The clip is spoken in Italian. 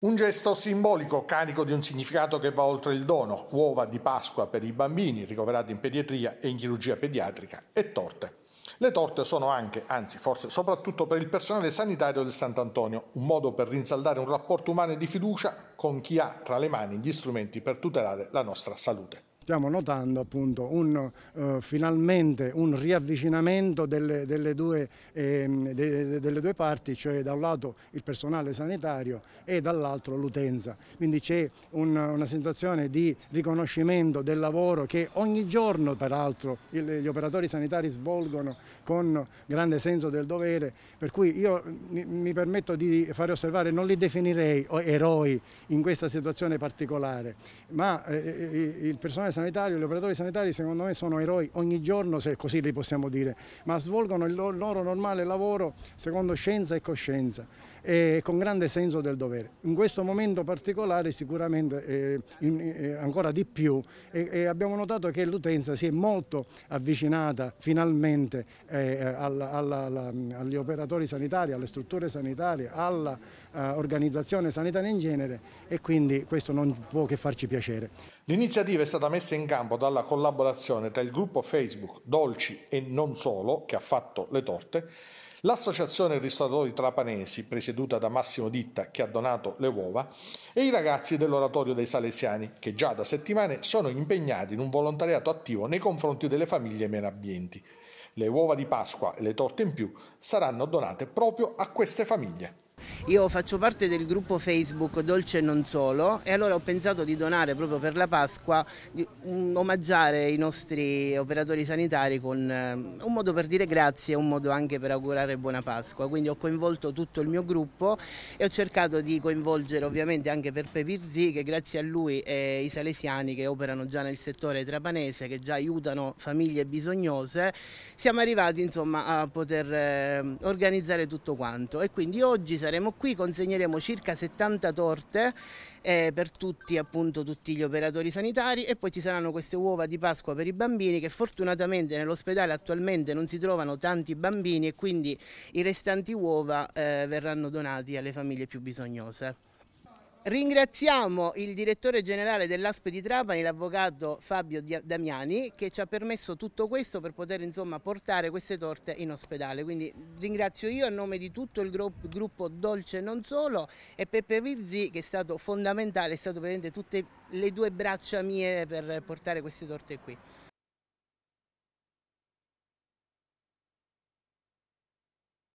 Un gesto simbolico carico di un significato che va oltre il dono, uova di Pasqua per i bambini ricoverati in pediatria e in chirurgia pediatrica e torte. Le torte sono anche, anzi forse soprattutto per il personale sanitario del Sant'Antonio, un modo per rinsaldare un rapporto umano di fiducia con chi ha tra le mani gli strumenti per tutelare la nostra salute stiamo notando appunto un, uh, finalmente un riavvicinamento delle, delle, due, ehm, de, delle, due, parti, cioè da un lato il personale sanitario e dall'altro l'utenza. Quindi c'è un, una sensazione di riconoscimento del lavoro che ogni giorno peraltro il, gli operatori sanitari svolgono con grande senso del dovere, per cui io eh, mi, mi permetto di fare osservare, non li definirei eroi in questa situazione particolare, ma eh, eh il personale sanitario sanitario, gli operatori sanitari secondo me sono eroi ogni giorno, se così li possiamo dire, ma svolgono il loro, normale lavoro secondo scienza e coscienza e con grande senso del dovere. In questo momento particolare sicuramente eh, in, eh, ancora di più e, e abbiamo notato che l'utenza si è molto avvicinata finalmente eh, alla, alla, alla, agli operatori sanitari, alle strutture sanitarie, all'organizzazione eh, sanitaria in genere e quindi questo non può che farci piacere. L'iniziativa è stata messa messa in campo dalla collaborazione tra il gruppo Facebook Dolci e non solo, che ha fatto le torte, l'associazione ristoratori trapanesi presieduta da Massimo Ditta che ha donato le uova e i ragazzi dell'oratorio dei Salesiani che già da settimane sono impegnati in un volontariato attivo nei confronti delle famiglie meno abbienti. Le uova di Pasqua e le torte in più saranno donate proprio a queste famiglie. Io faccio parte del gruppo Facebook Dolce Non Solo e allora ho pensato di donare proprio per la Pasqua, di mm, omaggiare i nostri operatori sanitari con ehm, un modo per dire grazie e un modo anche per augurare buona Pasqua. Quindi ho coinvolto tutto il mio gruppo e ho cercato di coinvolgere ovviamente anche per Pepirzi che grazie a lui e i salesiani che operano già nel settore trapanese che già aiutano famiglie bisognose siamo arrivati insomma a poter ehm, organizzare tutto quanto e quindi oggi saremo siamo qui, consegneremo circa 70 torte eh, per tutti, appunto, tutti gli operatori sanitari e poi ci saranno queste uova di Pasqua per i bambini che fortunatamente nell'ospedale attualmente non si trovano tanti bambini e quindi i restanti uova eh, verranno donati alle famiglie più bisognose. Ringraziamo il direttore generale dell'ASP di Trapani, l'avvocato Fabio Damiani, che ci ha permesso tutto questo per poter insomma, portare queste torte in ospedale. Quindi ringrazio io a nome di tutto il gruppo Dolce Non Solo e Peppe Vizzi che è stato fondamentale, è stato presente tutte le due braccia mie per portare queste torte qui.